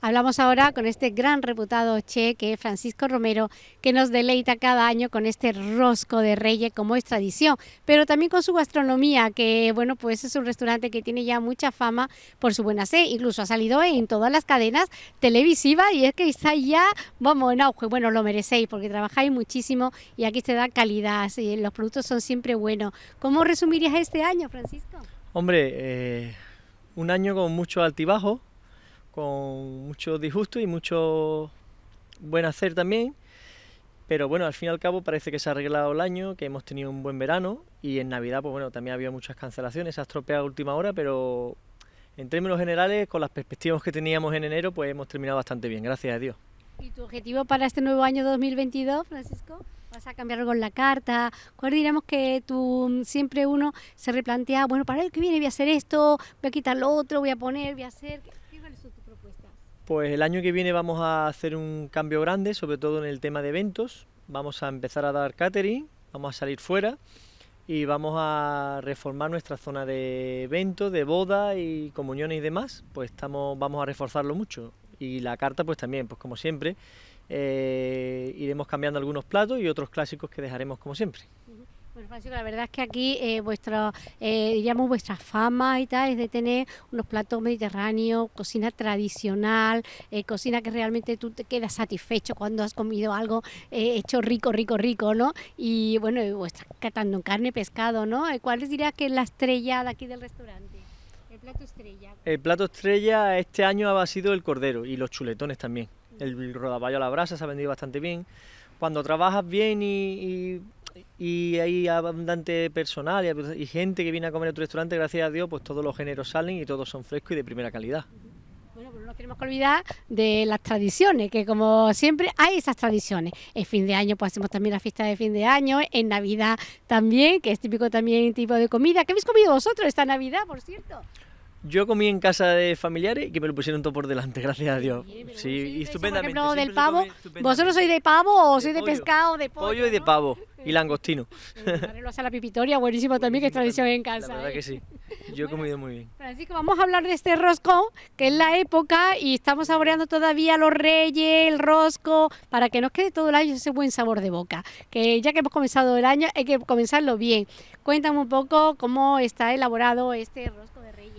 Hablamos ahora con este gran reputado cheque Francisco Romero, que nos deleita cada año con este rosco de reyes como es tradición, pero también con su gastronomía, que bueno, pues es un restaurante que tiene ya mucha fama por su buena se incluso ha salido en todas las cadenas televisivas y es que está ya, vamos, en auge. Bueno, lo merecéis porque trabajáis muchísimo y aquí se da calidad, y los productos son siempre buenos. ¿Cómo resumirías este año, Francisco? Hombre, eh, un año con mucho altibajo, con mucho disgusto y mucho buen hacer también. Pero bueno, al fin y al cabo parece que se ha arreglado el año, que hemos tenido un buen verano y en Navidad, pues bueno, también había muchas cancelaciones, se ha estropeado última hora, pero en términos generales, con las perspectivas que teníamos en enero, pues hemos terminado bastante bien, gracias a Dios. ¿Y tu objetivo para este nuevo año 2022, Francisco? ¿Vas a cambiar con la carta? ¿Cuál diríamos que tú siempre uno se replantea, bueno, para el que viene voy a hacer esto, voy a quitar lo otro, voy a poner, voy a hacer? Pues el año que viene vamos a hacer un cambio grande, sobre todo en el tema de eventos. Vamos a empezar a dar catering, vamos a salir fuera y vamos a reformar nuestra zona de eventos, de boda y comuniones y demás, pues estamos, vamos a reforzarlo mucho. Y la carta, pues también, pues como siempre, eh, iremos cambiando algunos platos y otros clásicos que dejaremos como siempre. Pues, la verdad es que aquí eh, vuestra, eh, vuestra fama y tal es de tener unos platos mediterráneos, cocina tradicional, eh, cocina que realmente tú te quedas satisfecho cuando has comido algo hecho rico, rico, rico, ¿no? Y bueno, vuestra catando carne, pescado, ¿no? ¿Cuál dirías que es la estrella de aquí del restaurante? El plato estrella. El plato estrella este año ha sido el cordero y los chuletones también. El rodaballo a la brasa se ha vendido bastante bien. Cuando trabajas bien y y hay abundante personal y, gente que viene a comer a tu restaurante, gracias a Dios, pues todos los géneros salen y todos son frescos y de primera calidad. Bueno, pero pues no nos tenemos que olvidar de las tradiciones, que como siempre hay esas tradiciones. En fin de año pues hacemos también la fiesta de fin de año, en Navidad también, que es típico también tipo de comida. ¿Qué habéis comido vosotros esta Navidad, por cierto? Yo comí en casa de familiares y que me lo pusieron todo por delante, gracias a Dios. Sí, estupendamente. del pavo. ¿Vosotros sois de pavo o sois de pescado? o De pollo, pollo y de pavo y langostino. lo hace la pipitoria, buenísimo también, que es tradición en casa. La verdad que ¿eh? sí, yo he comido muy bien. Francisco, vamos a hablar de este rosco, que es la época y estamos saboreando todavía los reyes, el rosco, para que nos quede todo el año ese buen sabor de boca. Que ya que hemos comenzado el año, hay que comenzarlo bien. Cuéntame un poco cómo está elaborado este rosco de reyes.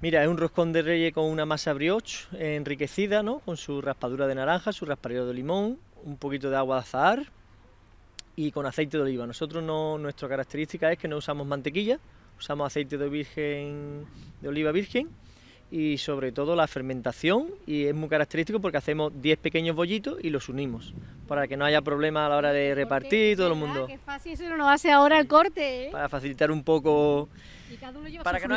Mira, es un roscón de reyes con una masa brioche enriquecida, ¿no? Con su raspadura de naranja, su raspadura de limón, un poquito de agua de azahar, y con aceite de oliva. Nosotros no, nuestra característica es que no usamos mantequilla, usamos aceite de virgen, de oliva virgen y sobre todo la fermentación y es muy característico porque hacemos 10 pequeños bollitos y los unimos para que no haya problema a la hora de repartir todo el mundo. Que fácil eso no hace ahora el corte. ¿eh? Para facilitar un poco para que no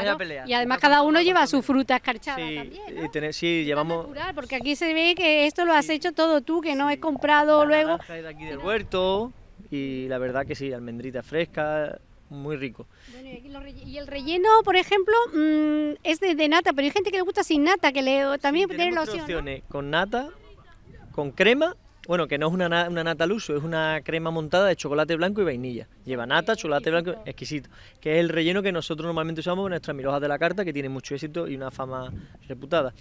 haya pelea, Y además cada uno lleva su fruta escarchada también, y sí, llevamos... porque aquí se ve que esto lo has hecho todo tú, que no has comprado luego... Es de aquí del huerto y la verdad que sí, almendrita fresca, muy rico. y, el relleno, por ejemplo, mm, es de, nata, pero hay gente que le gusta sin nata, que le, también la opción. opciones, con nata, con crema bueno, que no es una, nata al uso, es una crema montada de chocolate blanco y vainilla. Lleva nata, chocolate blanco, exquisito. Que es el relleno que nosotros normalmente usamos en nuestras mirojas de la carta, que tiene mucho éxito y una fama reputada.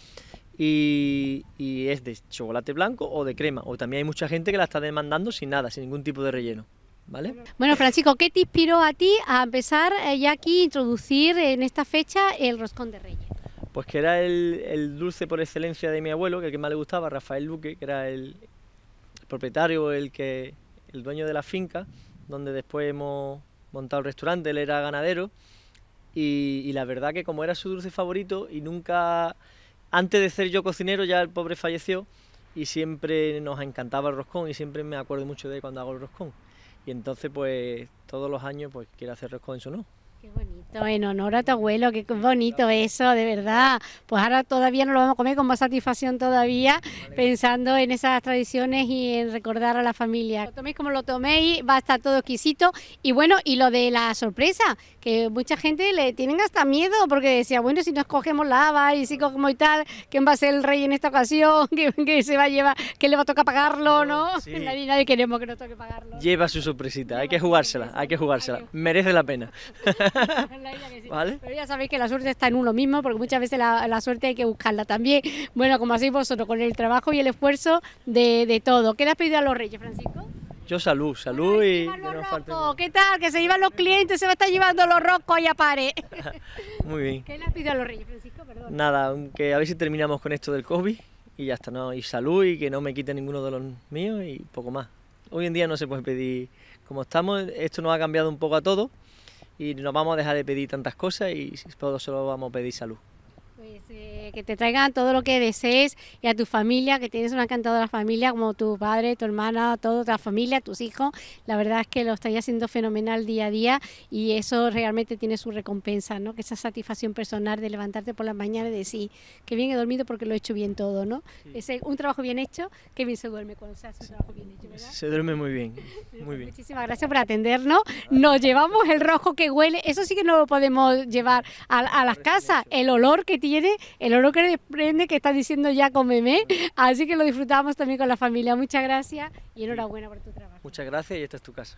Y, es de chocolate blanco o de crema. O también hay mucha gente que la está demandando sin nada, sin ningún tipo de relleno. ¿Vale? Bueno, Francisco, ¿qué te inspiró a ti a empezar eh, ya aquí a introducir en esta fecha el roscón de reyes? Pues que era el, dulce por excelencia de mi abuelo, que el que más le gustaba, Rafael Luque, que era el, propietario, el que el dueño de la finca, donde después hemos montado el restaurante, él era ganadero y, la verdad que como era su dulce favorito y nunca, antes de ser yo cocinero ya el pobre falleció y siempre nos encantaba el roscón y siempre me acuerdo mucho de cuando hago el roscón. Y entonces pues todos los años pues quiero hacer roscón en su Qué bonito, en honor a tu abuelo, qué bonito eso, de verdad. Pues ahora todavía no lo vamos a comer con más satisfacción todavía, pensando en esas tradiciones y en recordar a la familia. toméis como lo toméis, va a estar todo exquisito. Y bueno, y lo de la sorpresa, que mucha gente le tienen hasta miedo, porque decía, bueno, si nos cogemos la y si como y tal, ¿quién va a ser el rey en esta ocasión? ¿Qué, se va a llevar? ¿Qué le va a tocar pagarlo, no? Nadie, nadie queremos que nos toque pagarlo. Lleva su sorpresita, hay que jugársela, hay que jugársela, merece la pena. Pero ya sabéis que la suerte está en uno mismo, porque muchas veces la, suerte hay que buscarla también. Bueno, como hacéis vosotros, con el trabajo y el esfuerzo de, de todo. ¿Qué le has pedido a los reyes, Francisco? Yo salud, salud y ¿Qué tal? Que se llevan los clientes, se me están llevando los rocos y apare. Muy bien. ¿Qué le has pedido a los reyes, Francisco? Nada, aunque a ver si terminamos con esto del COVID y ya está, ¿no? Y salud y que no me quite ninguno de los míos y poco más. Hoy en día no se puede pedir como estamos, esto nos ha cambiado un poco a todo y nos vamos a dejar de pedir tantas cosas y todos solo vamos a pedir salud. Pues, eh, que te traigan todo lo que desees y a tu familia, que tienes una encantadora familia como tu padre, tu hermana, toda tu familia, tus hijos. La verdad es que lo estáis haciendo fenomenal día a día y eso realmente tiene su recompensa, ¿no? Que esa satisfacción personal de levantarte por las mañanas y decir, que bien he dormido porque lo he hecho bien todo, ¿no? Es un trabajo bien hecho, que bien se duerme cuando se hace un trabajo bien hecho, ¿verdad? Se duerme muy bien, muy bien. Muchísimas gracias por atendernos. Nos llevamos el rojo que huele, eso sí que no lo podemos llevar a las casas, el olor que tiene el oro que desprende, que está diciendo ya cómeme. Así que lo disfrutamos también con la familia. Muchas gracias y enhorabuena por tu trabajo. Muchas gracias y esta es tu casa.